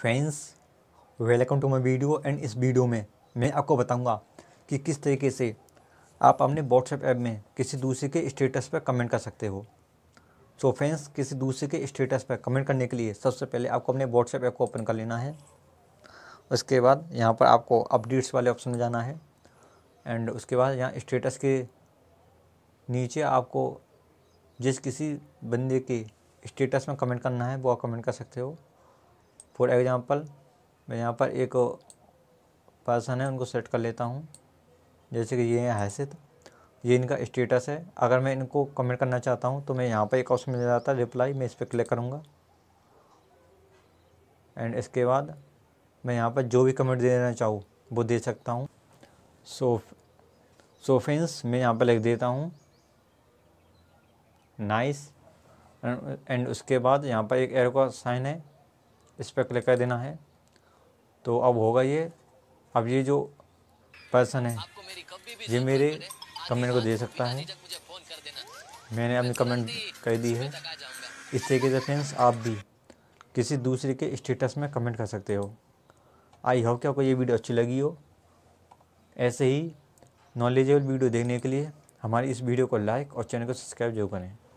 friends welcome to my video and इस video में मैं आपको बताऊंगा कि किस तरीके से आप अपने व्हाट्सएप ऐप में किसी दूसरे के स्टेटस पर कमेंट कर सकते हो सो so फ्रेंड्स किसी दूसरे के स्टेटस पर कमेंट करने के लिए सबसे पहले आपको अपने व्हाट्सएप ऐप को ओपन कर लेना है उसके बाद यहाँ पर आपको अपडेट्स वाले ऑप्शन में जाना है एंड उसके बाद यहाँ स्टेटस के नीचे आपको जिस किसी बंदे के स्टेटस में कमेंट करना है वो आप कमेंट कर सकते हो फॉर एग्जांपल मैं यहाँ पर एक पर्सन है उनको सेट कर लेता हूँ जैसे कि ये है से ये इनका स्टेटस है अगर मैं इनको कमेंट करना चाहता हूँ तो मैं यहाँ पर एक ऑप्शन मिल जाता है रिप्लाई मैं इस पर क्लिक करूँगा एंड इसके बाद मैं यहाँ पर जो भी कमेंट देना चाहूँ वो दे सकता हूँ सो सोफेंस मैं यहाँ पर लिख देता हूँ नाइस एंड उसके बाद यहाँ पर एक एरो का साइन है इस पर क्लिक कर देना है तो अब होगा ये अब ये जो पर्सन है ये मेरे कमेंट को दे सकता है मैंने अपनी कमेंट कर दी है इस तरीके से फ्रेंड्स आप भी किसी दूसरे के स्टेटस में कमेंट कर सकते हो आई होप कि आपको ये वीडियो अच्छी लगी हो ऐसे ही नॉलेजेबल वीडियो देखने के लिए हमारी इस वीडियो को लाइक और चैनल को सब्सक्राइब जरूर करें